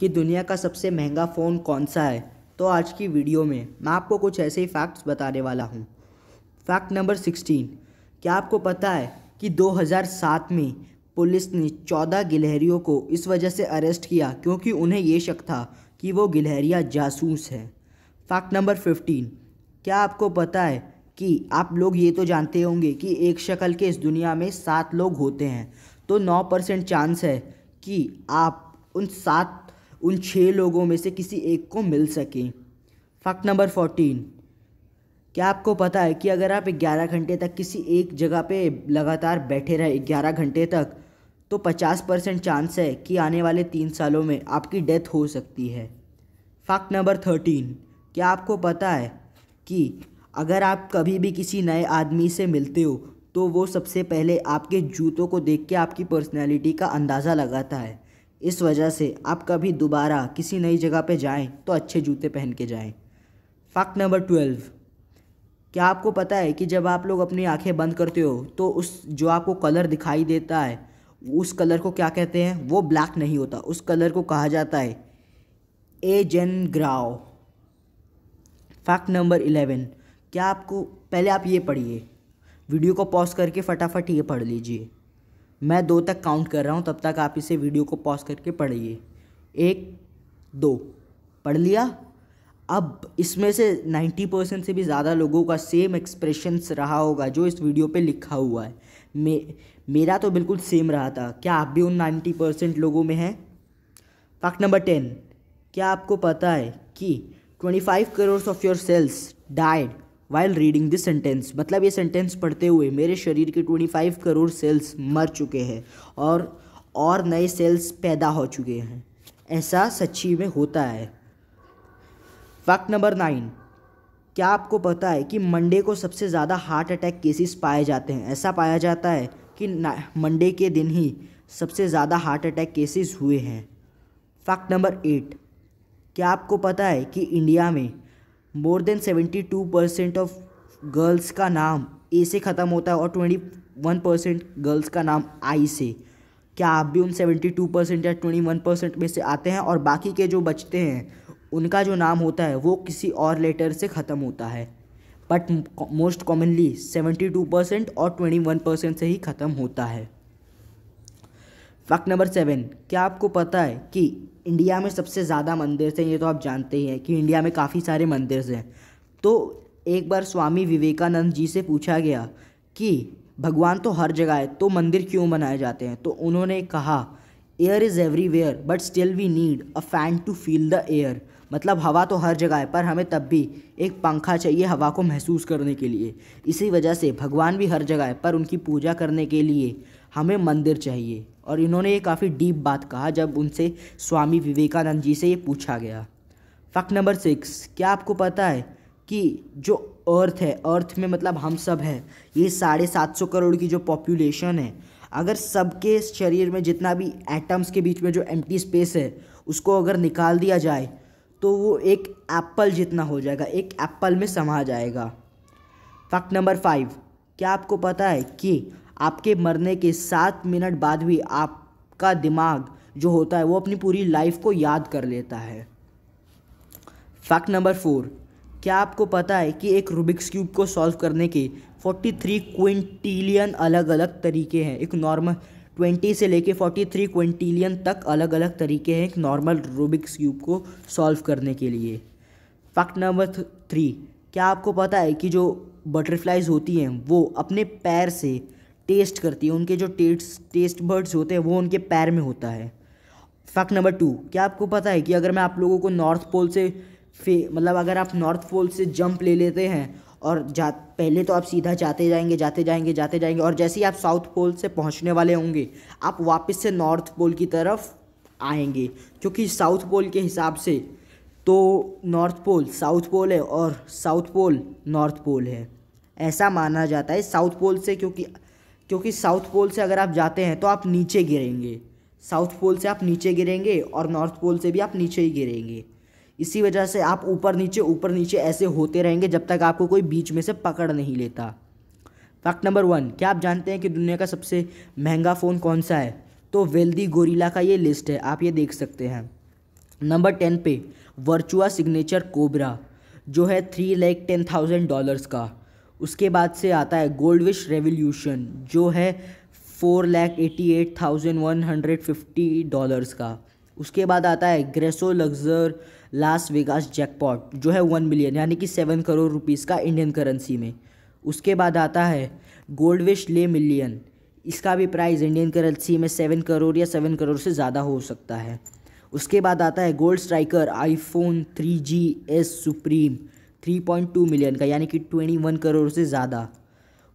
कि दुनिया का सबसे महंगा फ़ोन कौन सा है तो आज की वीडियो में मैं आपको कुछ ऐसे ही फैक्ट्स बताने वाला हूँ फैक्ट नंबर सिक्सटीन क्या आपको पता है कि 2007 में पुलिस ने 14 गिलहरियों को इस वजह से अरेस्ट किया क्योंकि उन्हें ये शक था कि वो गिलहरिया जासूस हैं फैक्ट नंबर फिफ्टीन क्या आपको पता है कि आप लोग ये तो जानते होंगे कि एक शक्ल के इस दुनिया में सात लोग होते हैं तो नौ परसेंट चांस है कि आप उन सात उन छः लोगों में से किसी एक को मिल सकें फैक्ट नंबर फोर्टीन क्या आपको पता है कि अगर आप ग्यारह घंटे तक किसी एक जगह पे लगातार बैठे रहे ग्यारह घंटे तक तो पचास परसेंट चांस है कि आने वाले तीन सालों में आपकी डेथ हो सकती है फैक्ट नंबर थर्टीन क्या आपको पता है कि अगर आप कभी भी किसी नए आदमी से मिलते हो तो वो सबसे पहले आपके जूतों को देख के आपकी पर्सनैलिटी का अंदाज़ा लगाता है इस वजह से आप कभी दोबारा किसी नई जगह पे जाएं तो अच्छे जूते पहन के जाएं फैक्ट नंबर ट्वेल्व क्या आपको पता है कि जब आप लोग अपनी आंखें बंद करते हो तो उस जो आपको कलर दिखाई देता है उस कलर को क्या कहते हैं वो ब्लैक नहीं होता उस कलर को कहा जाता है एजन ग्राओ फैक्ट नंबर इलेवन क्या आपको पहले आप ये पढ़िए वीडियो को पॉज करके फटाफट ये पढ़ लीजिए मैं दो तक काउंट कर रहा हूँ तब तक आप इसे वीडियो को पॉज करके पढ़िए एक दो पढ़ लिया अब इसमें से नाइन्टी परसेंट से भी ज़्यादा लोगों का सेम एक्सप्रेशंस रहा होगा जो इस वीडियो पे लिखा हुआ है मे मेरा तो बिल्कुल सेम रहा था क्या आप भी उन नाइन्टी परसेंट लोगों में हैं फैक्ट नंबर टेन क्या आपको पता है कि twenty five crore of your cells died while reading this sentence मतलब ये सेंटेंस पढ़ते हुए मेरे शरीर के 25 करोड़ सेल्स मर चुके हैं और और नए सेल्स पैदा हो चुके हैं ऐसा सच्ची में होता है फैक्ट नंबर नाइन क्या आपको पता है कि मंडे को सबसे ज़्यादा हार्ट अटैक केसेस पाए जाते हैं ऐसा पाया जाता है कि मंडे के दिन ही सबसे ज़्यादा हार्ट अटैक केसेस हुए हैं फैक्ट नंबर एट क्या आपको पता है कि इंडिया में more than seventy two percent of girls का नाम ए से ख़त्म होता है और ट्वेंटी वन परसेंट गर्ल्स का नाम आई से क्या आप भी उन सेवेंटी टू परसेंट या ट्वेंटी वन परसेंट में से आते हैं और बाकी के जो बचते हैं उनका जो नाम होता है वो किसी और लेटर से ख़त्म होता है but most commonly seventy two percent और ट्वेंटी वन परसेंट से ही ख़त्म होता है फैक्ट नंबर सेवन क्या आपको पता है कि इंडिया में सबसे ज़्यादा मंदिर हैं ये तो आप जानते ही हैं कि इंडिया में काफ़ी सारे मंदिर हैं तो एक बार स्वामी विवेकानंद जी से पूछा गया कि भगवान तो हर जगह है तो मंदिर क्यों बनाए जाते हैं तो उन्होंने कहा air is everywhere but still we need a fan to feel the air मतलब हवा तो हर जगह है पर हमें तब भी एक पंखा चाहिए हवा को महसूस करने के लिए इसी वजह से भगवान भी हर जगह है पर उनकी पूजा करने के लिए हमें मंदिर चाहिए और इन्होंने ये काफ़ी डीप बात कहा जब उनसे स्वामी विवेकानंद जी से ये पूछा गया फैक्ट नंबर सिक्स क्या आपको पता है कि जो अर्थ है अर्थ में मतलब हम सब हैं ये साढ़े सात सौ करोड़ की जो पॉपुलेशन है अगर सबके शरीर में जितना भी एटम्स के बीच में जो एम्प्टी स्पेस है उसको अगर निकाल दिया जाए तो वो एक एप्पल जितना हो जाएगा एक एप्पल में समा जाएगा फैक्ट नंबर फाइव क्या आपको पता है कि आपके मरने के सात मिनट बाद भी आपका दिमाग जो होता है वो अपनी पूरी लाइफ को याद कर लेता है फैक्ट नंबर फोर क्या आपको पता है कि एक रूबिक्स क्यूब को सॉल्व करने के 43 क्विंटिलियन अलग अलग तरीके हैं एक नॉर्मल 20 से लेके 43 क्विंटिलियन तक अलग अलग तरीके हैं एक नॉर्मल रूबिक्स क्यूब को सॉल्व करने के लिए फैक्ट नंबर थ्री क्या आपको पता है कि जो बटरफ्लाइज होती हैं वो अपने पैर से टेस्ट करती है उनके जो टेस्ट टेस्ट बर्ड्स होते हैं वो उनके पैर में होता है फैक्ट नंबर टू क्या आपको पता है कि अगर मैं आप लोगों को नॉर्थ पोल से फे मतलब अगर आप नॉर्थ पोल से जंप ले लेते हैं और जा पहले तो आप सीधा जाते जाएंगे जाते जाएंगे जाते जाएंगे और जैसे ही आप साउथ पोल से पहुंचने वाले होंगे आप वापस से नॉर्थ पोल की तरफ आएंगे क्योंकि साउथ पोल के हिसाब से तो नॉर्थ पोल साउथ पोल है और साउथ पोल नॉर्थ पोल है ऐसा माना जाता है साउथ पोल से क्योंकि क्योंकि साउथ पोल से अगर आप जाते हैं तो आप नीचे गिरेंगे साउथ पोल से आप नीचे गिरेंगे और नॉर्थ पोल से भी आप नीचे ही गिरेंगे इसी वजह से आप ऊपर नीचे ऊपर नीचे ऐसे होते रहेंगे जब तक आपको कोई बीच में से पकड़ नहीं लेता फैक्ट नंबर वन क्या आप जानते हैं कि दुनिया का सबसे महंगा फ़ोन कौन सा है तो वेल्दी गोरीला का ये लिस्ट है आप ये देख सकते हैं नंबर टेन पे वर्चुआ सिग्नेचर कोबरा जो है three lakh ten thousand dollars का उसके बाद से आता है गोल्ड विश रेवोल्यूशन जो है four lakh eighty eight thousand one hundred fifty dollars का उसके बाद आता है Gresso Luxor Las Vegas jackpot जो है वन मिलियन यानी कि सेवन करोड़ रुपीज़ का इंडियन करेंसी में उसके बाद आता है गोल्ड विश ले मिलियन इसका भी प्राइस इंडियन करेंसी में सेवन करोड़ या सेवन करोड़ से ज़्यादा हो सकता है उसके बाद आता है gold striker iPhone three G S supreme 3.2 million का यानी कि 21 करोड़ से ज़्यादा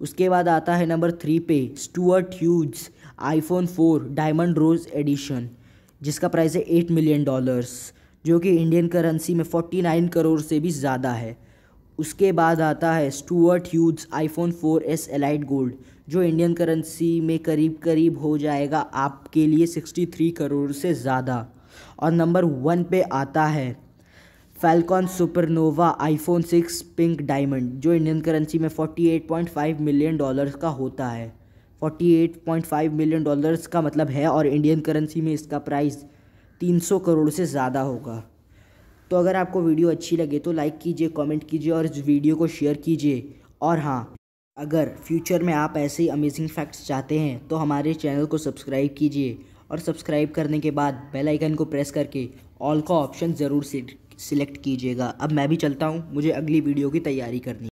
उसके बाद आता है नंबर थ्री पे Stuart Hughes iPhone four diamond rose edition जिसका प्राइस है एट मिलियन डॉलर्स जो कि इंडियन करेंसी में फोर्टी नाइन करोड़ से भी ज़्यादा है उसके बाद आता है Stuart Hughes iPhone four S elite gold जो इंडियन करेंसी में करीब करीब हो जाएगा आपके लिए सिक्सटी थ्री करोड़ से ज़्यादा और नंबर वन पे आता है Falcon Supernova iPhone six pink diamond जो इंडियन करेंसी में 48.5 मिलियन डॉलर्स का होता है 48.5 मिलियन डॉलर्स का मतलब है और इंडियन करेंसी में इसका प्राइस 300 करोड़ से ज़्यादा होगा तो अगर आपको वीडियो अच्छी लगे तो लाइक कीजिए कमेंट कीजिए और इस वीडियो को शेयर कीजिए और हाँ अगर फ्यूचर में आप ऐसे ही अमेजिंग फैक्ट्स चाहते हैं तो हमारे चैनल को सब्सक्राइब कीजिए और सब्सक्राइब करने के बाद बेल आइकन को प्रेस करके ऑल का ऑप्शन ज़रूर से सिलेक्ट कीजिएगा अब मैं भी चलता हूँ मुझे अगली वीडियो की तैयारी करनी